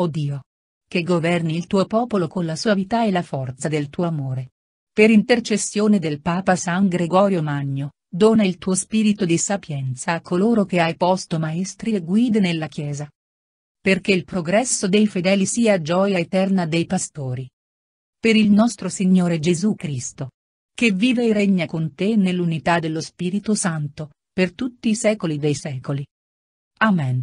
O Dio! Che governi il tuo popolo con la suavità e la forza del tuo amore. Per intercessione del Papa San Gregorio Magno, dona il tuo spirito di sapienza a coloro che hai posto maestri e guide nella Chiesa. Perché il progresso dei fedeli sia gioia eterna dei pastori. Per il nostro Signore Gesù Cristo. Che vive e regna con te nell'unità dello Spirito Santo, per tutti i secoli dei secoli. Amen.